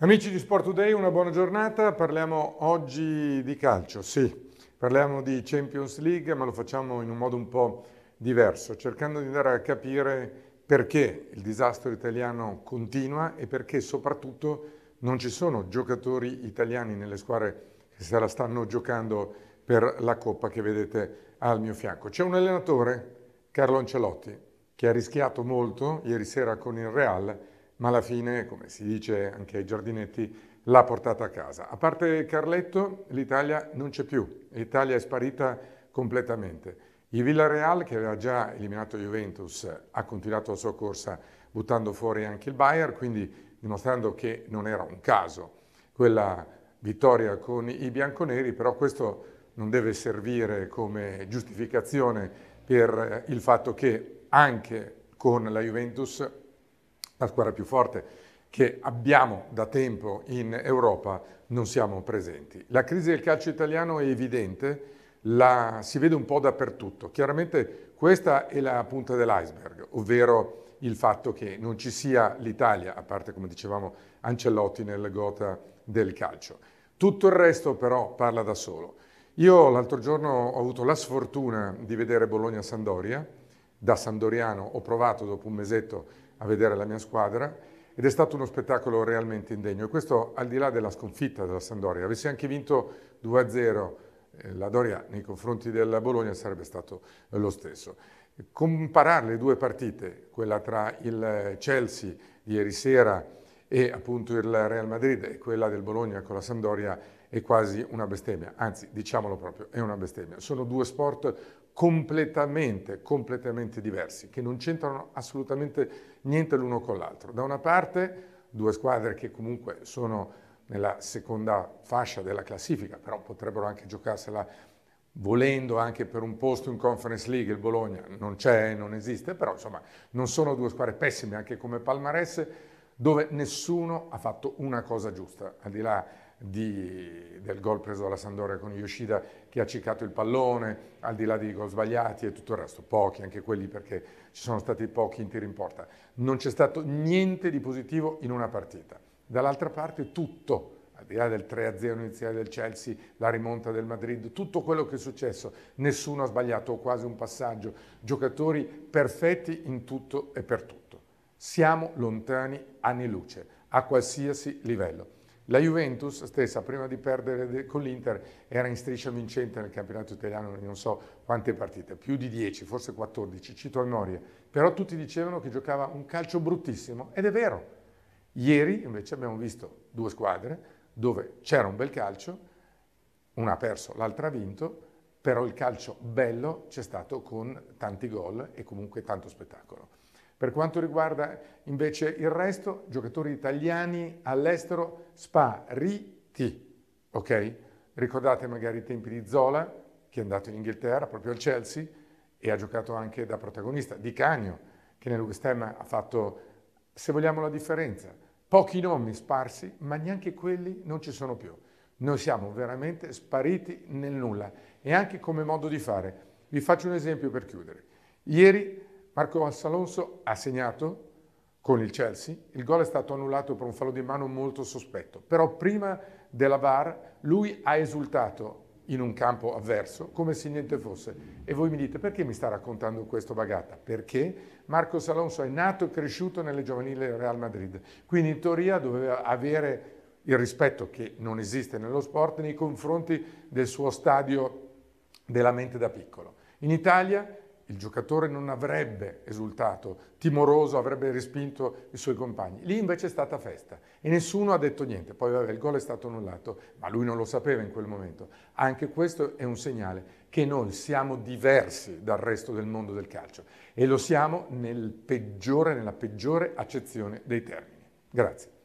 Amici di Sport Today, una buona giornata. Parliamo oggi di calcio, sì, parliamo di Champions League, ma lo facciamo in un modo un po' diverso, cercando di andare a capire perché il disastro italiano continua e perché soprattutto non ci sono giocatori italiani nelle squadre che se la stanno giocando per la coppa che vedete al mio fianco. C'è un allenatore, Carlo Ancelotti, che ha rischiato molto ieri sera con il Real ma alla fine, come si dice anche ai giardinetti, l'ha portata a casa. A parte Carletto, l'Italia non c'è più, l'Italia è sparita completamente. Il Villarreal, che aveva già eliminato Juventus, ha continuato la sua corsa buttando fuori anche il Bayern, quindi dimostrando che non era un caso quella vittoria con i bianconeri, però questo non deve servire come giustificazione per il fatto che anche con la Juventus la squadra più forte che abbiamo da tempo in Europa, non siamo presenti. La crisi del calcio italiano è evidente, la si vede un po' dappertutto. Chiaramente questa è la punta dell'iceberg, ovvero il fatto che non ci sia l'Italia, a parte come dicevamo Ancelotti nel gota del calcio. Tutto il resto però parla da solo. Io l'altro giorno ho avuto la sfortuna di vedere Bologna-Sandoria, da Sandoriano ho provato dopo un mesetto a vedere la mia squadra ed è stato uno spettacolo realmente indegno. E questo al di là della sconfitta della Sandoria. Avessi anche vinto 2-0 eh, la Doria nei confronti del Bologna sarebbe stato lo stesso. Comparare le due partite, quella tra il Chelsea di ieri sera e appunto il Real Madrid e quella del Bologna con la Sandoria è quasi una bestemmia, anzi diciamolo proprio, è una bestemmia. Sono due sport completamente, completamente diversi, che non c'entrano assolutamente niente l'uno con l'altro. Da una parte due squadre che comunque sono nella seconda fascia della classifica, però potrebbero anche giocarsela volendo anche per un posto in Conference League, il Bologna non c'è, non esiste, però insomma non sono due squadre pessime anche come Palmarese, dove nessuno ha fatto una cosa giusta, al di là di, del gol preso dalla Sandoria con Yoshida che ha ciccato il pallone, al di là dei gol sbagliati e tutto il resto, pochi anche quelli perché ci sono stati pochi in tiro in porta. Non c'è stato niente di positivo in una partita. Dall'altra parte tutto, al di là del 3-0 iniziale del Chelsea, la rimonta del Madrid, tutto quello che è successo, nessuno ha sbagliato quasi un passaggio, giocatori perfetti in tutto e per tutto. Siamo lontani anni luce a qualsiasi livello la Juventus stessa, prima di perdere con l'Inter, era in striscia vincente nel campionato italiano, non so quante partite, più di 10, forse 14, cito a memoria. Però tutti dicevano che giocava un calcio bruttissimo, ed è vero. Ieri invece abbiamo visto due squadre dove c'era un bel calcio, una ha perso, l'altra ha vinto, però il calcio bello c'è stato con tanti gol e comunque tanto spettacolo. Per quanto riguarda invece il resto, giocatori italiani all'estero spariti, ok? Ricordate magari i tempi di Zola, che è andato in Inghilterra, proprio al Chelsea, e ha giocato anche da protagonista, Di Canio, che nel West Ham ha fatto, se vogliamo, la differenza. Pochi nomi sparsi, ma neanche quelli non ci sono più. Noi siamo veramente spariti nel nulla e anche come modo di fare. Vi faccio un esempio per chiudere. Ieri Marco Alonso ha segnato con il Chelsea, il gol è stato annullato per un fallo di mano molto sospetto, però prima della VAR lui ha esultato in un campo avverso come se niente fosse. E voi mi dite perché mi sta raccontando questo Bagata? Perché Marco Alonso è nato e cresciuto nelle giovanili del Real Madrid, quindi in teoria doveva avere il rispetto che non esiste nello sport nei confronti del suo stadio della mente da piccolo. In Italia il giocatore non avrebbe esultato, timoroso avrebbe respinto i suoi compagni. Lì invece è stata festa e nessuno ha detto niente. Poi vabbè, il gol è stato annullato, ma lui non lo sapeva in quel momento. Anche questo è un segnale che noi siamo diversi dal resto del mondo del calcio e lo siamo nel peggiore, nella peggiore accezione dei termini. Grazie.